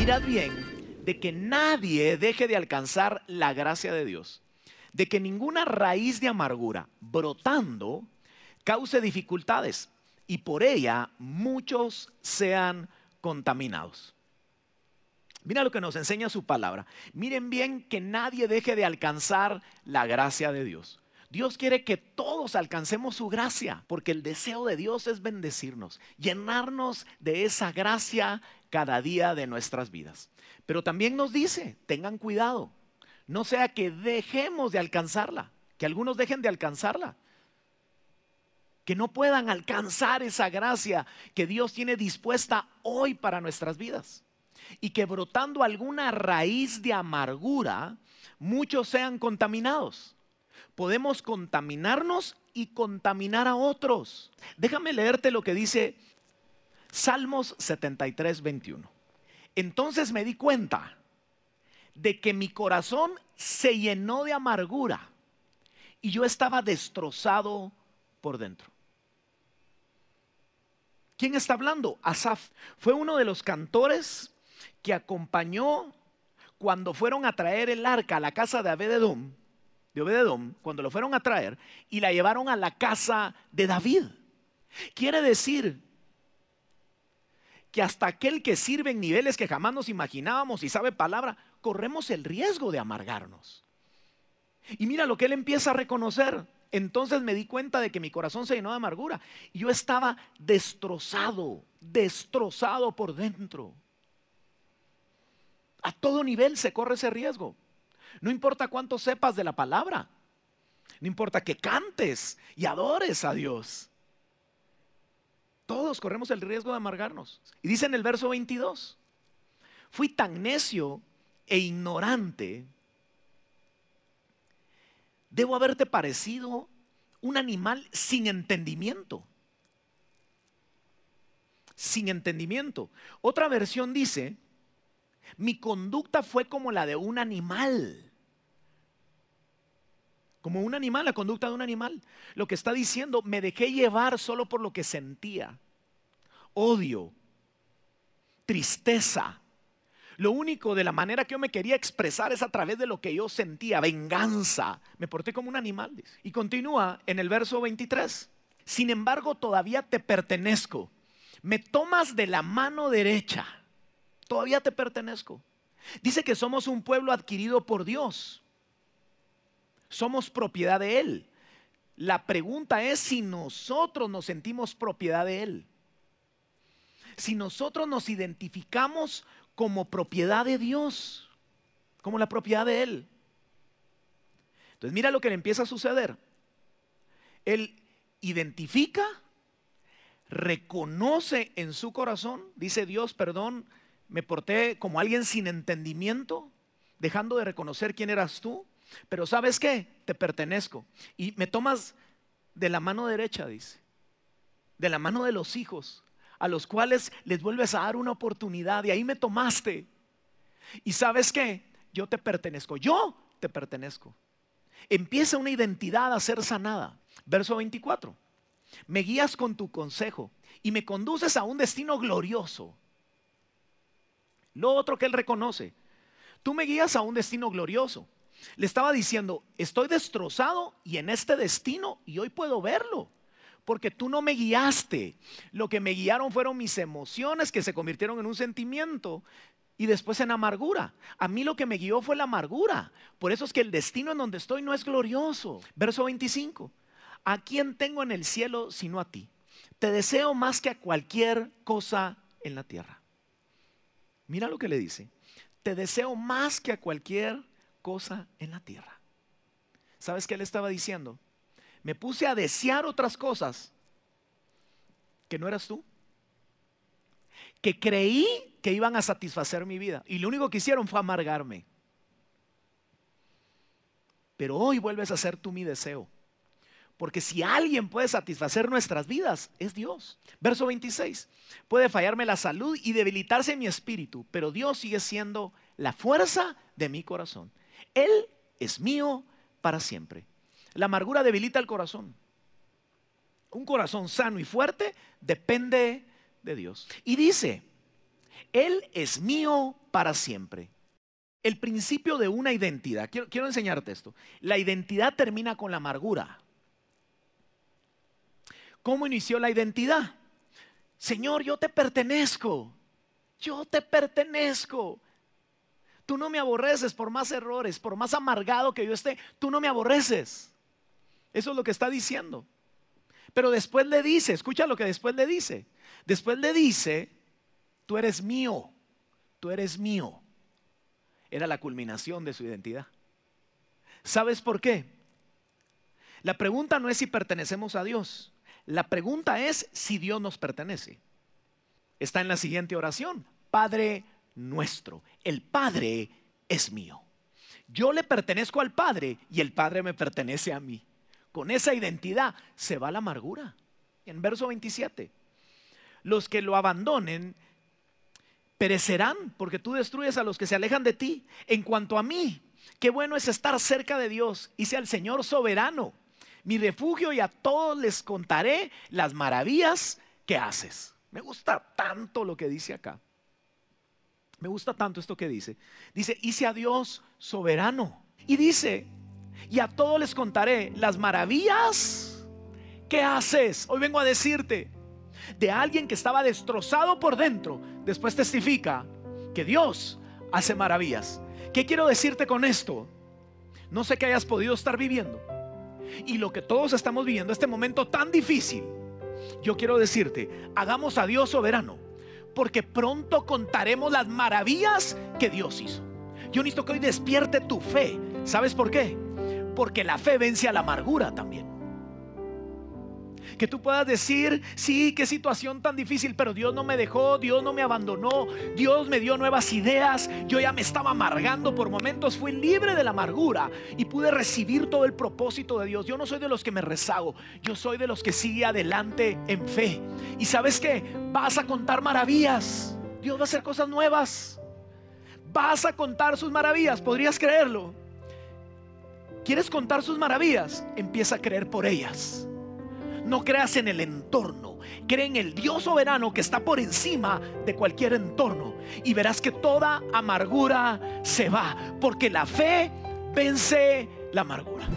Mirad bien de que nadie deje de alcanzar la gracia de Dios, de que ninguna raíz de amargura brotando cause dificultades y por ella muchos sean contaminados. Mira lo que nos enseña su palabra. Miren bien que nadie deje de alcanzar la gracia de Dios. Dios quiere que todos alcancemos su gracia, porque el deseo de Dios es bendecirnos, llenarnos de esa gracia cada día de nuestras vidas. Pero también nos dice, tengan cuidado, no sea que dejemos de alcanzarla, que algunos dejen de alcanzarla, que no puedan alcanzar esa gracia que Dios tiene dispuesta hoy para nuestras vidas. Y que brotando alguna raíz de amargura, muchos sean contaminados podemos contaminarnos y contaminar a otros. Déjame leerte lo que dice Salmos 73, 21. Entonces me di cuenta de que mi corazón se llenó de amargura y yo estaba destrozado por dentro. ¿Quién está hablando? Asaf. Fue uno de los cantores que acompañó cuando fueron a traer el arca a la casa de Abededom de Obededom, cuando lo fueron a traer, y la llevaron a la casa de David. Quiere decir que hasta aquel que sirve en niveles que jamás nos imaginábamos y sabe palabra, corremos el riesgo de amargarnos. Y mira lo que él empieza a reconocer. Entonces me di cuenta de que mi corazón se llenó de amargura. Yo estaba destrozado, destrozado por dentro. A todo nivel se corre ese riesgo. No importa cuánto sepas de la palabra. No importa que cantes y adores a Dios. Todos corremos el riesgo de amargarnos. Y dice en el verso 22, fui tan necio e ignorante. Debo haberte parecido un animal sin entendimiento. Sin entendimiento. Otra versión dice, mi conducta fue como la de un animal. Como un animal, la conducta de un animal. Lo que está diciendo, me dejé llevar solo por lo que sentía. Odio, tristeza. Lo único de la manera que yo me quería expresar es a través de lo que yo sentía, venganza. Me porté como un animal. Y continúa en el verso 23. Sin embargo, todavía te pertenezco. Me tomas de la mano derecha todavía te pertenezco. Dice que somos un pueblo adquirido por Dios. Somos propiedad de Él. La pregunta es si nosotros nos sentimos propiedad de Él. Si nosotros nos identificamos como propiedad de Dios, como la propiedad de Él. Entonces mira lo que le empieza a suceder. Él identifica, reconoce en su corazón, dice Dios, perdón, me porté como alguien sin entendimiento, dejando de reconocer quién eras tú, pero sabes qué, te pertenezco. Y me tomas de la mano derecha, dice, de la mano de los hijos, a los cuales les vuelves a dar una oportunidad y ahí me tomaste. Y sabes qué, yo te pertenezco, yo te pertenezco. Empieza una identidad a ser sanada. Verso 24. Me guías con tu consejo y me conduces a un destino glorioso. Lo otro que él reconoce, tú me guías a un destino glorioso. Le estaba diciendo, estoy destrozado y en este destino y hoy puedo verlo. Porque tú no me guiaste. Lo que me guiaron fueron mis emociones que se convirtieron en un sentimiento y después en amargura. A mí lo que me guió fue la amargura. Por eso es que el destino en donde estoy no es glorioso. Verso 25. ¿A quién tengo en el cielo sino a ti? Te deseo más que a cualquier cosa en la tierra. Mira lo que le dice. Te deseo más que a cualquier cosa en la tierra. ¿Sabes qué le estaba diciendo? Me puse a desear otras cosas que no eras tú. Que creí que iban a satisfacer mi vida. Y lo único que hicieron fue amargarme. Pero hoy vuelves a ser tú mi deseo. Porque si alguien puede satisfacer nuestras vidas, es Dios. Verso 26. Puede fallarme la salud y debilitarse mi espíritu, pero Dios sigue siendo la fuerza de mi corazón. Él es mío para siempre. La amargura debilita el corazón. Un corazón sano y fuerte depende de Dios. Y dice, Él es mío para siempre. El principio de una identidad. Quiero, quiero enseñarte esto. La identidad termina con la amargura. ¿Cómo inició la identidad? Señor, yo te pertenezco. Yo te pertenezco. Tú no me aborreces por más errores, por más amargado que yo esté. Tú no me aborreces. Eso es lo que está diciendo. Pero después le dice, escucha lo que después le dice. Después le dice, tú eres mío, tú eres mío. Era la culminación de su identidad. ¿Sabes por qué? La pregunta no es si pertenecemos a Dios. La pregunta es si Dios nos pertenece. Está en la siguiente oración. Padre nuestro, el Padre es mío. Yo le pertenezco al Padre y el Padre me pertenece a mí. Con esa identidad se va la amargura. En verso 27, los que lo abandonen perecerán porque tú destruyes a los que se alejan de ti. En cuanto a mí, qué bueno es estar cerca de Dios y sea el Señor soberano mi refugio y a todos les contaré las maravillas que haces. Me gusta tanto lo que dice acá. Me gusta tanto esto que dice. Dice, hice a Dios soberano. Y dice, y a todos les contaré las maravillas que haces. Hoy vengo a decirte de alguien que estaba destrozado por dentro. Después testifica que Dios hace maravillas. ¿Qué quiero decirte con esto? No sé qué hayas podido estar viviendo y lo que todos estamos viviendo, este momento tan difícil, yo quiero decirte, hagamos a Dios soberano, porque pronto contaremos las maravillas que Dios hizo. Yo necesito que hoy despierte tu fe. ¿Sabes por qué? Porque la fe vence a la amargura también que tú puedas decir, sí, qué situación tan difícil, pero Dios no me dejó, Dios no me abandonó, Dios me dio nuevas ideas, yo ya me estaba amargando por momentos, fui libre de la amargura y pude recibir todo el propósito de Dios. Yo no soy de los que me rezago, yo soy de los que sigue adelante en fe. Y sabes que vas a contar maravillas, Dios va a hacer cosas nuevas, vas a contar sus maravillas, podrías creerlo. ¿Quieres contar sus maravillas? Empieza a creer por ellas no creas en el entorno, cree en el Dios soberano que está por encima de cualquier entorno y verás que toda amargura se va, porque la fe vence la amargura.